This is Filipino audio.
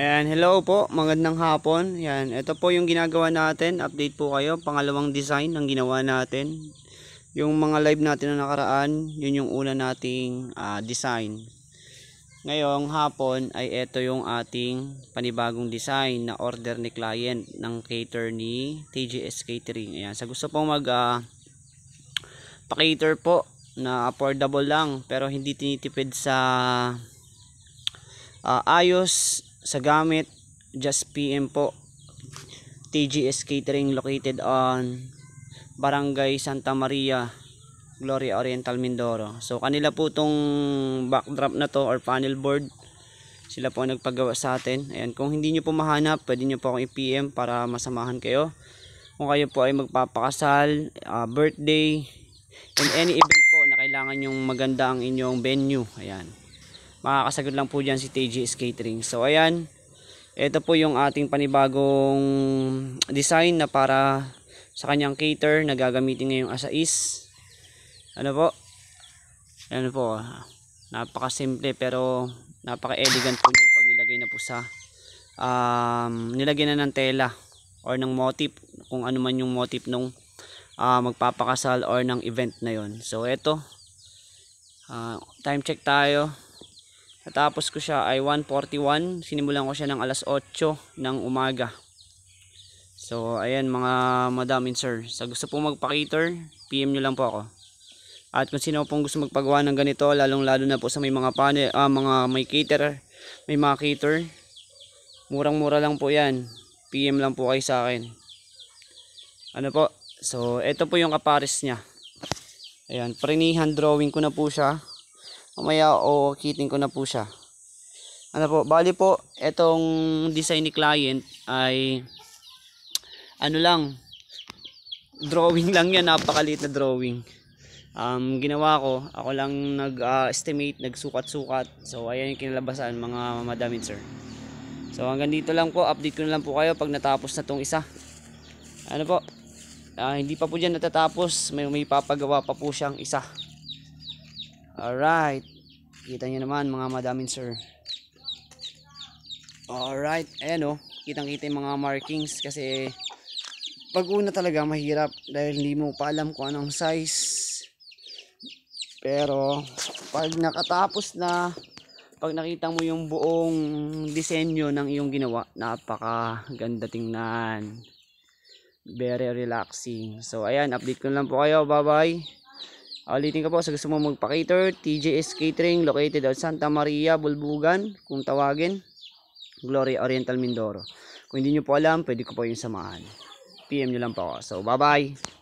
And hello po, magandang hapon. Yan, ito po yung ginagawa natin. Update po kayo, pangalawang design ng ginawa natin. Yung mga live natin na nakaraan, yun yung una nating uh, design. Ngayong hapon ay ito yung ating panibagong design na order ni client ng cater ni TGS Catering. Ayan, sa gusto pong mag uh, pa-cater po na affordable lang pero hindi tinitipid sa uh, ayos sa gamit just PM po TGS Catering located on Barangay Santa Maria Gloria Oriental Mindoro so kanila po tong backdrop na to or panel board sila po nagpagawa sa atin ayan kung hindi nyo po mahanap pwede nyo po akong i-PM para masamahan kayo kung kayo po ay magpapakasal uh, birthday and any event po na kailangan yung maganda ang inyong venue ayan makakasagot lang po dyan si TGS Catering. So ayan, ito po yung ating panibagong design na para sa kanyang cater na gagamitin ngayong asais. Ano po? Ano po, napaka simple pero napaka-elegant po niya pag nilagay na po sa um, nilagay na ng tela or ng motif kung ano man yung motif nung uh, magpapakasal or ng event na yon. So ito, uh, ah, time check tayo. Natapos ko siya ay 1.41. Sinimulan ko siya ng alas 8 ng umaga. So, ayan mga madam and sir. Sa gusto pong magpa-cater, PM nyo lang po ako. At kung sino pong gusto magpagawa ng ganito, lalong lalo na po sa may mga panel, ah, mga may cater, may mga cater. Murang-mura lang po yan. PM lang po kayo sa akin. Ano po? So, ito po yung kapares niya. Ayan, prinihan drawing ko na po siya mamaya o kitin ko na po siya ano po bali po etong design ni client ay ano lang drawing lang yan napakaliit na drawing um, ginawa ko ako lang nag uh, estimate nagsukat sukat so ayan yung kinalabasan mga madamin sir so hanggang dito lang po update ko na lang po kayo pag natapos na tong isa ano po uh, hindi pa po dyan natatapos may, may papagawa pa po siyang isa Alright. Kita nyo naman mga madamin sir. Alright. Ayan o. Oh. Kitang kita yung mga markings kasi pag una talaga mahirap dahil hindi mo pa alam kung anong size. Pero pag nakatapos na pag nakita mo yung buong disenyo ng iyong ginawa, napaka ganda tingnan. Very relaxing. So ayan, update ko lang po kayo. Bye-bye. Ah, ulitin ko po, sa gusto mo magpa-cater, TJS Catering, located at Santa Maria, Bulbugan, kung tawagin, Glory Oriental Mindoro. Kung hindi nyo po alam, pwede ko po yung samahan. PM nyo lang po ako. So, bye-bye!